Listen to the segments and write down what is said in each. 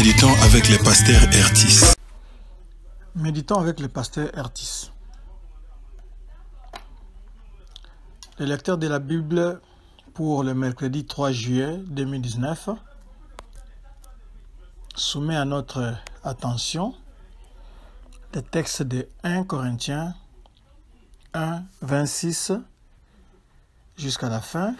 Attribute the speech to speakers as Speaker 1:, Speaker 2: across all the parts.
Speaker 1: Méditons avec les pasteurs Ertis. Méditons avec les pasteurs Ertis. Le lecteur de la Bible pour le mercredi 3 juillet 2019 soumet à notre attention le texte de 1 Corinthiens 1, 26 jusqu'à la fin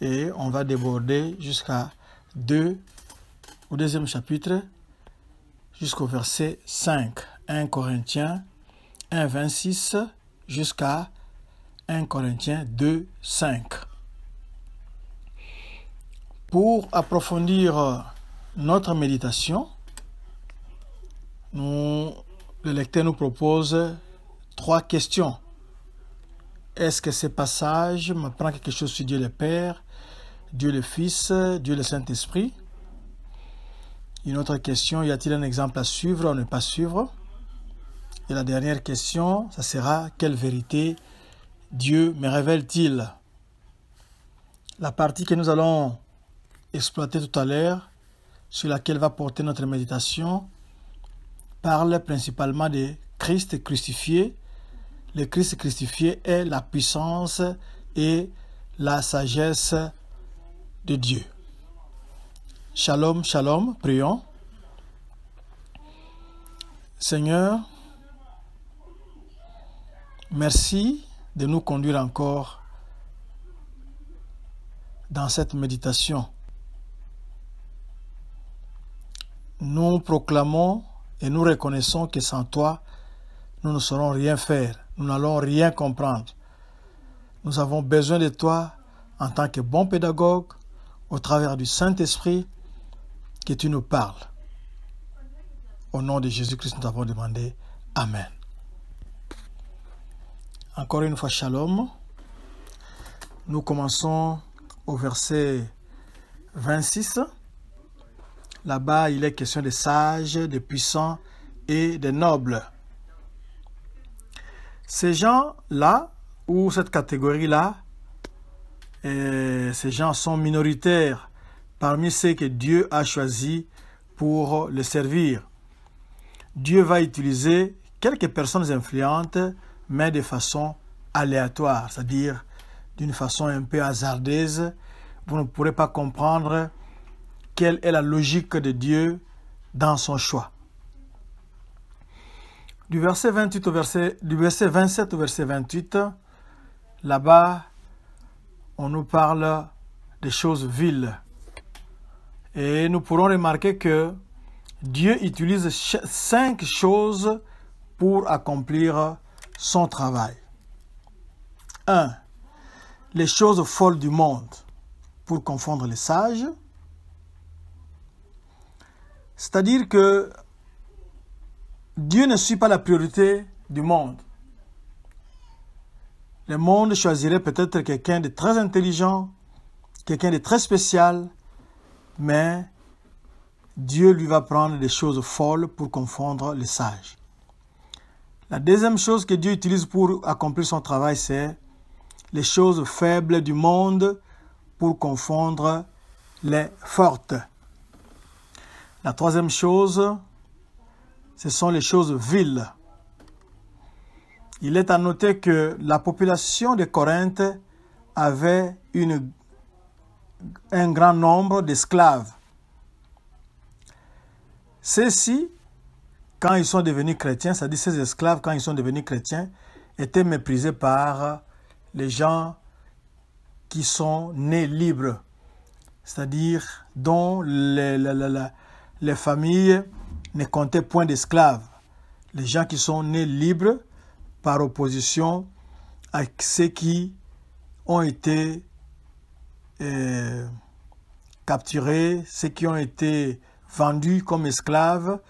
Speaker 1: et on va déborder jusqu'à 2, au deuxième chapitre jusqu'au verset 5. 1 Corinthiens 1, 26 jusqu'à 1 Corinthiens 2, 5. Pour approfondir notre méditation, le lecteur nous propose trois questions. Est-ce que ce passage m'apprend quelque chose sur Dieu le Père, Dieu le Fils, Dieu le Saint-Esprit une autre question, y a-t-il un exemple à suivre ou ne pas suivre Et la dernière question, ça sera quelle vérité Dieu me révèle-t-il La partie que nous allons exploiter tout à l'heure, sur laquelle va porter notre méditation, parle principalement de Christ crucifié. Le Christ crucifié est la puissance et la sagesse de Dieu. Shalom, shalom, prions. Seigneur, merci de nous conduire encore dans cette méditation. Nous proclamons et nous reconnaissons que sans toi, nous ne saurons rien faire, nous n'allons rien comprendre. Nous avons besoin de toi en tant que bon pédagogue, au travers du Saint-Esprit, que tu nous parles. Au nom de Jésus-Christ, nous t'avons demandé. Amen. Encore une fois, shalom. Nous commençons au verset 26. Là-bas, il est question des sages, des puissants et des nobles. Ces gens-là, ou cette catégorie-là, eh, ces gens sont minoritaires parmi ceux que Dieu a choisis pour le servir. Dieu va utiliser quelques personnes influentes, mais de façon aléatoire, c'est-à-dire d'une façon un peu hasardeuse. Vous ne pourrez pas comprendre quelle est la logique de Dieu dans son choix. Du verset, 28 au verset, du verset 27 au verset 28, là-bas, on nous parle des choses viles. Et nous pourrons remarquer que Dieu utilise cinq choses pour accomplir son travail. 1. Les choses folles du monde pour confondre les sages. C'est-à-dire que Dieu ne suit pas la priorité du monde. Le monde choisirait peut-être quelqu'un de très intelligent, quelqu'un de très spécial, mais Dieu lui va prendre des choses folles pour confondre les sages. La deuxième chose que Dieu utilise pour accomplir son travail, c'est les choses faibles du monde pour confondre les fortes. La troisième chose, ce sont les choses viles. Il est à noter que la population de Corinthe avait une un grand nombre d'esclaves. Ceux-ci, quand ils sont devenus chrétiens, c'est-à-dire ces esclaves, quand ils sont devenus chrétiens, étaient méprisés par les gens qui sont nés libres, c'est-à-dire dont les, les, familles ne comptaient point d'esclaves. Les gens qui sont nés libres par opposition à ceux qui ont été euh, capturés, ceux qui ont été vendus comme esclaves,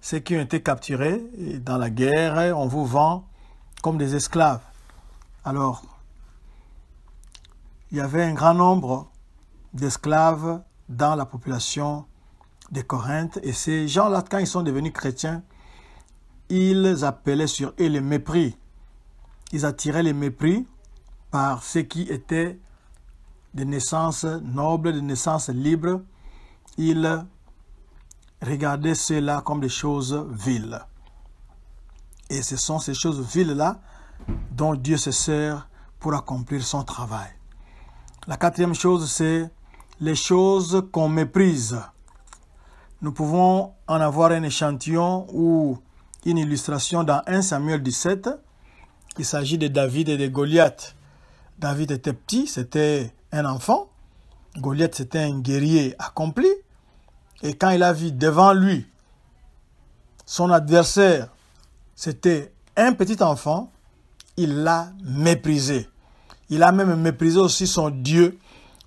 Speaker 1: ceux qui ont été capturés dans la guerre, on vous vend comme des esclaves. Alors, il y avait un grand nombre d'esclaves dans la population de Corinthe. Et ces gens-là, quand ils sont devenus chrétiens, ils appelaient sur eux le mépris. Ils attiraient le mépris par ceux qui étaient de naissance noble, de naissance libre, il regardait cela comme des choses viles. Et ce sont ces choses viles-là dont Dieu se sert pour accomplir son travail. La quatrième chose, c'est les choses qu'on méprise. Nous pouvons en avoir un échantillon ou une illustration dans 1 Samuel 17. Il s'agit de David et de Goliath. David était petit, c'était un enfant. Goliath, c'était un guerrier accompli. Et quand il a vu devant lui son adversaire, c'était un petit enfant, il l'a méprisé. Il a même méprisé aussi son Dieu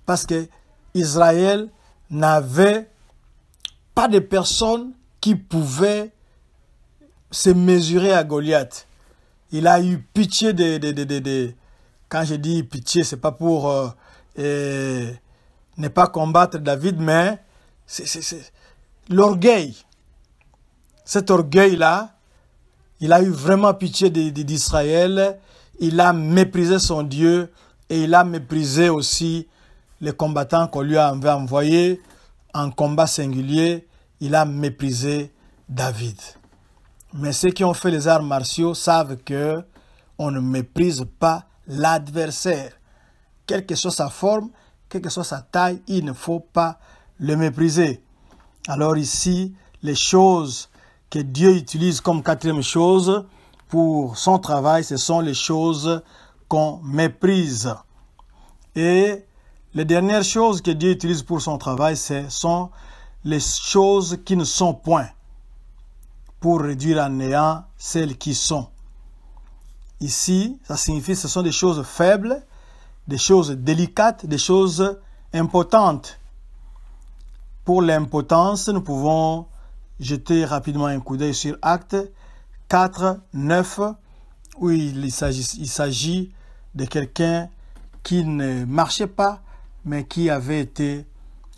Speaker 1: parce que Israël n'avait pas de personne qui pouvait se mesurer à Goliath. Il a eu pitié de... quand je dis pitié, c'est pas pour euh, et ne pas combattre David, mais l'orgueil. Cet orgueil-là, il a eu vraiment pitié d'Israël, il a méprisé son Dieu et il a méprisé aussi les combattants qu'on lui avait envoyés en combat singulier. Il a méprisé David. Mais ceux qui ont fait les arts martiaux savent que on ne méprise pas l'adversaire quelle que soit sa forme, quelle que soit sa taille, il ne faut pas le mépriser. Alors ici, les choses que Dieu utilise comme quatrième chose pour son travail, ce sont les choses qu'on méprise. Et les dernières choses que Dieu utilise pour son travail, ce sont les choses qui ne sont point, pour réduire à néant celles qui sont. Ici, ça signifie que ce sont des choses faibles des choses délicates, des choses importantes. Pour l'impotence, nous pouvons jeter rapidement un coup d'œil sur Acte 4, 9, où il s'agit de quelqu'un qui ne marchait pas, mais qui avait été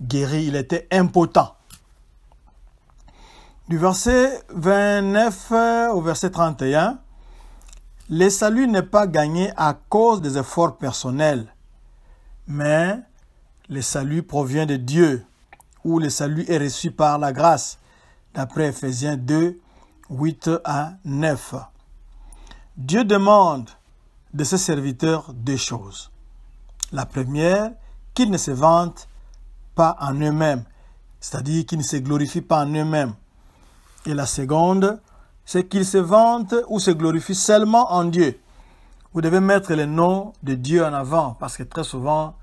Speaker 1: guéri, il était impotent. Du verset 29 au verset 31, le salut n'est pas gagné à cause des efforts personnels, mais le salut provient de Dieu, où le salut est reçu par la grâce, d'après Ephésiens 2, 8 à 9. Dieu demande de ses serviteurs deux choses. La première, qu'ils ne se vantent pas en eux-mêmes, c'est-à-dire qu'ils ne se glorifient pas en eux-mêmes. Et la seconde, c'est qu'il se vante ou se glorifie seulement en Dieu. Vous devez mettre le nom de Dieu en avant parce que très souvent,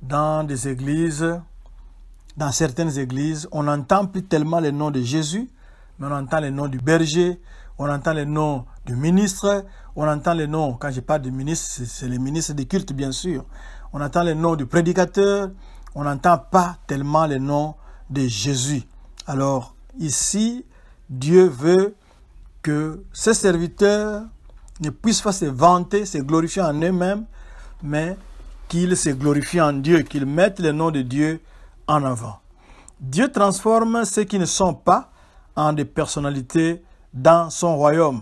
Speaker 1: dans des églises, dans certaines églises, on n'entend plus tellement le nom de Jésus, mais on entend le nom du berger, on entend le nom du ministre, on entend le nom, quand je parle de ministre, c'est le ministre des cultes bien sûr, on entend le nom du prédicateur, on n'entend pas tellement le nom de Jésus. Alors ici, Dieu veut que ses serviteurs ne puissent pas se vanter, se glorifier en eux-mêmes, mais qu'ils se glorifient en Dieu, qu'ils mettent le nom de Dieu en avant. Dieu transforme ceux qui ne sont pas en des personnalités dans son royaume.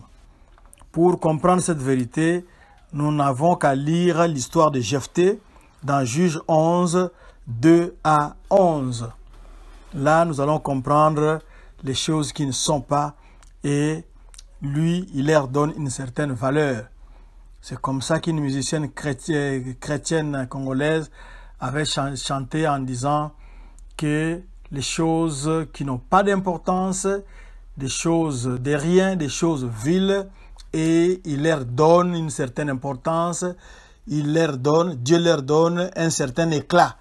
Speaker 1: Pour comprendre cette vérité, nous n'avons qu'à lire l'histoire de Jephthé dans Juge 11, 2 à 11. Là, nous allons comprendre les choses qui ne sont pas et lui, il leur donne une certaine valeur. C'est comme ça qu'une musicienne chrétienne, congolaise avait chanté en disant que les choses qui n'ont pas d'importance, des choses de rien, des choses viles, et il leur donne une certaine importance, il leur donne, Dieu leur donne un certain éclat.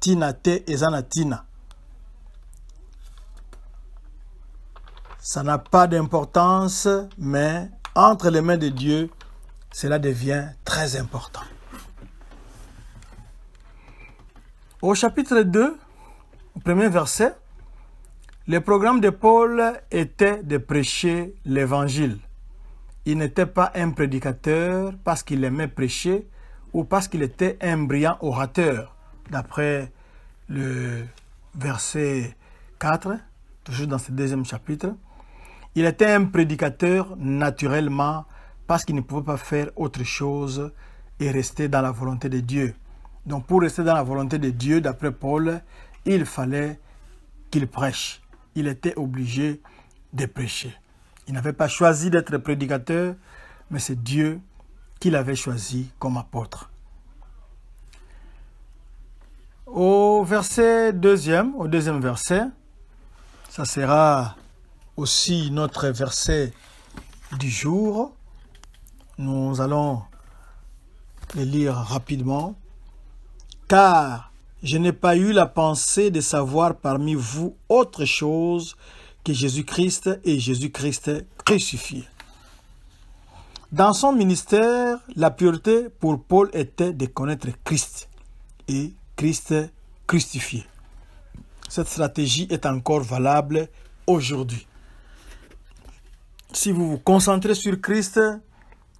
Speaker 1: Tina te ezana tina » ça n'a pas d'importance, mais entre les mains de Dieu, cela devient très important. Au chapitre 2, au premier verset, le programme de Paul était de prêcher l'évangile. Il n'était pas un prédicateur parce qu'il aimait prêcher ou parce qu'il était un brillant orateur, d'après le verset 4, toujours dans ce deuxième chapitre. Il était un prédicateur naturellement parce qu'il ne pouvait pas faire autre chose et rester dans la volonté de Dieu. Donc pour rester dans la volonté de Dieu, d'après Paul, il fallait qu'il prêche. Il était obligé de prêcher. Il n'avait pas choisi d'être prédicateur, mais c'est Dieu qui l'avait choisi comme apôtre. Au verset deuxième, au deuxième verset, ça sera aussi notre verset du jour. Nous allons le lire rapidement. Car je n'ai pas eu la pensée de savoir parmi vous autre chose que Jésus-Christ et Jésus-Christ crucifié. Dans son ministère, la pureté pour Paul était de connaître Christ et Christ crucifié. Cette stratégie est encore valable aujourd'hui si vous vous concentrez sur Christ,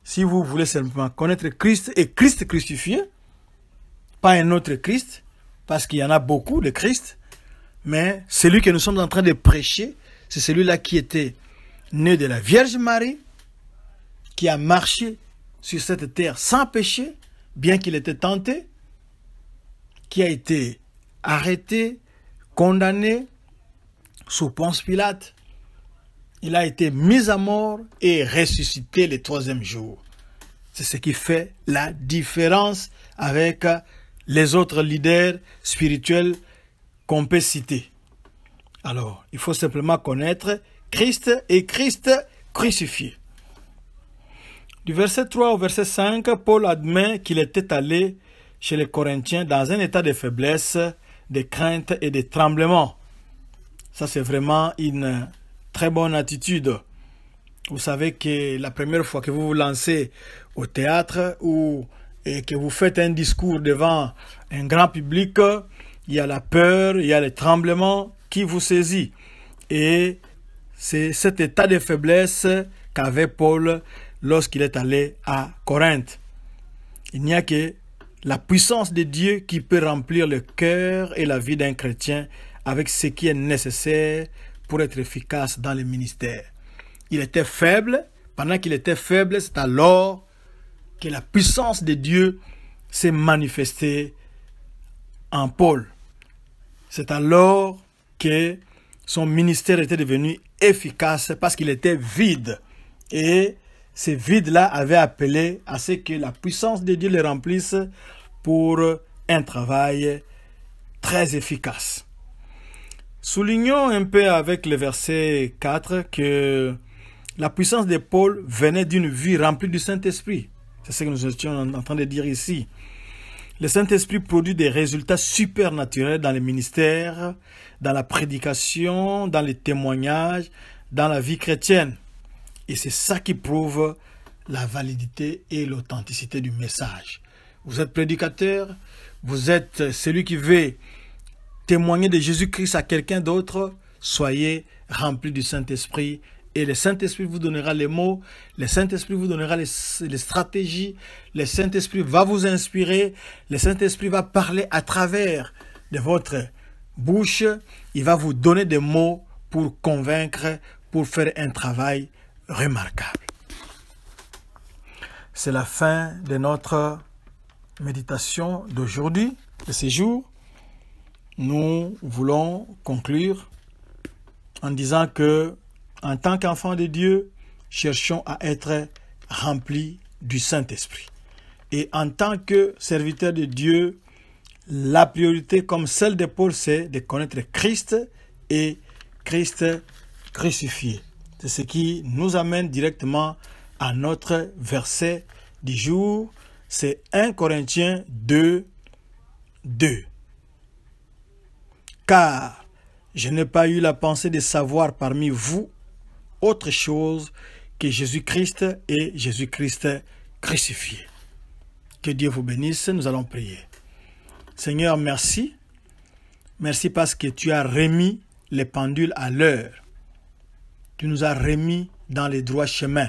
Speaker 1: si vous voulez simplement connaître Christ et Christ crucifié, pas un autre Christ, parce qu'il y en a beaucoup de Christ, mais celui que nous sommes en train de prêcher, c'est celui-là qui était né de la Vierge Marie, qui a marché sur cette terre sans péché, bien qu'il était tenté, qui a été arrêté, condamné sous Ponce Pilate, il a été mis à mort et ressuscité le troisième jour. C'est ce qui fait la différence avec les autres leaders spirituels qu'on peut citer. Alors, il faut simplement connaître Christ et Christ crucifié. Du verset 3 au verset 5, Paul admet qu'il était allé chez les Corinthiens dans un état de faiblesse, de crainte et de tremblement. Ça, c'est vraiment une très bonne attitude. Vous savez que la première fois que vous vous lancez au théâtre ou que vous faites un discours devant un grand public, il y a la peur, il y a le tremblement qui vous saisit. Et c'est cet état de faiblesse qu'avait Paul lorsqu'il est allé à Corinthe. Il n'y a que la puissance de Dieu qui peut remplir le cœur et la vie d'un chrétien avec ce qui est nécessaire pour être efficace dans le ministère. Il était faible. Pendant qu'il était faible, c'est alors que la puissance de Dieu s'est manifestée en Paul. C'est alors que son ministère était devenu efficace parce qu'il était vide. Et ce vide-là avait appelé à ce que la puissance de Dieu le remplisse pour un travail très efficace. Soulignons un peu avec le verset 4 que la puissance de Paul venait d'une vie remplie du Saint-Esprit. C'est ce que nous étions en train de dire ici. Le Saint-Esprit produit des résultats supernaturels dans les ministères, dans la prédication, dans les témoignages, dans la vie chrétienne. Et c'est ça qui prouve la validité et l'authenticité du message. Vous êtes prédicateur, vous êtes celui qui veut témoignez de Jésus-Christ à quelqu'un d'autre, soyez remplis du Saint-Esprit. Et le Saint-Esprit vous donnera les mots, le Saint-Esprit vous donnera les, stratégies, le Saint-Esprit va vous inspirer, le Saint-Esprit va parler à travers de votre bouche, il va vous donner des mots pour convaincre, pour faire un travail remarquable. C'est la fin de notre méditation d'aujourd'hui, de ces jours nous voulons conclure en disant que, en tant qu'enfants de Dieu, cherchons à être remplis du Saint-Esprit. Et en tant que serviteurs de Dieu, la priorité, comme celle de Paul, c'est de connaître Christ et Christ crucifié. C'est ce qui nous amène directement à notre verset du jour. C'est 1 Corinthiens 2, 2 car je n'ai pas eu la pensée de savoir parmi vous autre chose que Jésus-Christ et Jésus-Christ crucifié. Que Dieu vous bénisse, nous allons prier. Seigneur, merci. Merci parce que tu as remis les pendules à l'heure. Tu nous as remis dans les droits chemins.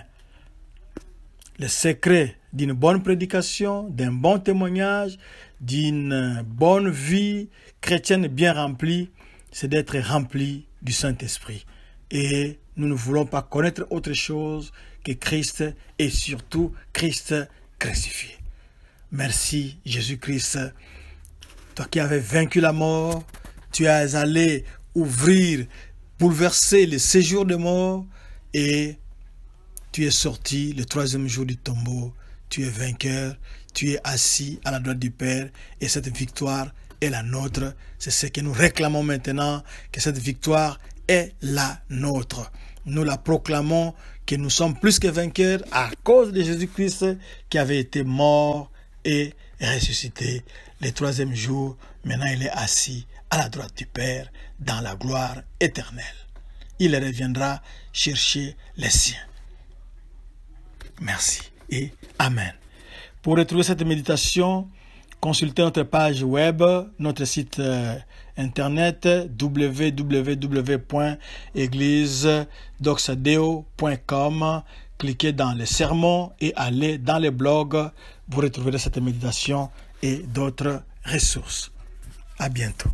Speaker 1: Le secret d'une bonne prédication, d'un bon témoignage, d'une bonne vie chrétienne bien remplie, c'est d'être rempli du Saint-Esprit. Et nous ne voulons pas connaître autre chose que Christ et surtout Christ crucifié. Merci Jésus-Christ, toi qui avais vaincu la mort, tu es allé ouvrir, bouleverser les séjours de mort et tu es sorti le troisième jour du tombeau, tu es vainqueur, tu es assis à la droite du Père, et cette victoire est la nôtre. C'est ce que nous réclamons maintenant, que cette victoire est la nôtre. Nous la proclamons que nous sommes plus que vainqueurs à cause de Jésus-Christ qui avait été mort et ressuscité. Le troisième jour, maintenant il est assis à la droite du Père dans la gloire éternelle. Il reviendra chercher les siens merci et Amen. Pour retrouver cette méditation, consultez notre page web, notre site euh, internet www.églisedoxadeo.com. Cliquez dans les sermons et allez dans les blogs. Vous retrouverez cette méditation et d'autres ressources. À bientôt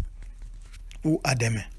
Speaker 1: ou à demain.